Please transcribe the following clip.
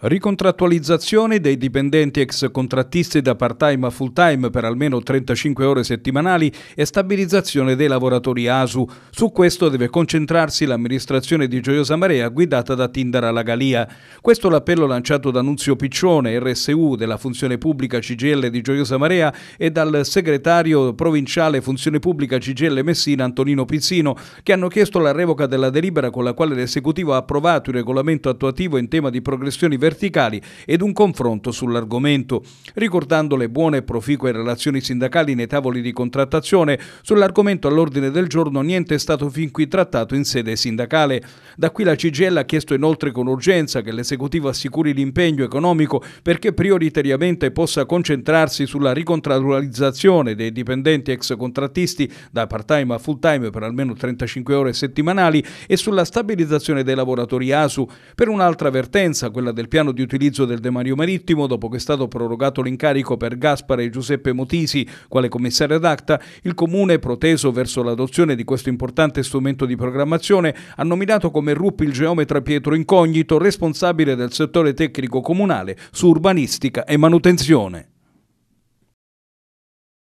Ricontrattualizzazione dei dipendenti ex contrattisti da part-time a full-time per almeno 35 ore settimanali e stabilizzazione dei lavoratori ASU. Su questo deve concentrarsi l'amministrazione di Gioiosa Marea guidata da Tindara Lagalia. Questo è l'appello lanciato da Nunzio Piccione, RSU della Funzione Pubblica CGL di Gioiosa Marea e dal segretario provinciale Funzione Pubblica CGL Messina Antonino Pizzino che hanno chiesto la revoca della delibera con la quale l'esecutivo ha approvato il regolamento attuativo in tema di progressioni verticali verticali ed un confronto sull'argomento, ricordando le buone e proficue relazioni sindacali nei tavoli di contrattazione. Sull'argomento all'ordine del giorno niente è stato fin qui trattato in sede sindacale. Da qui la CGL ha chiesto inoltre con urgenza che l'esecutivo assicuri l'impegno economico perché prioritariamente possa concentrarsi sulla ricontrattualizzazione dei dipendenti ex contrattisti da part-time a full-time per almeno 35 ore settimanali e sulla stabilizzazione dei lavoratori ASU. Per un'altra vertenza, quella del piano piano di utilizzo del demanio marittimo, dopo che è stato prorogato l'incarico per Gaspare e Giuseppe Motisi quale commissario ad acta, il Comune, proteso verso l'adozione di questo importante strumento di programmazione, ha nominato come RUP il geometra Pietro Incognito, responsabile del settore tecnico comunale su urbanistica e manutenzione.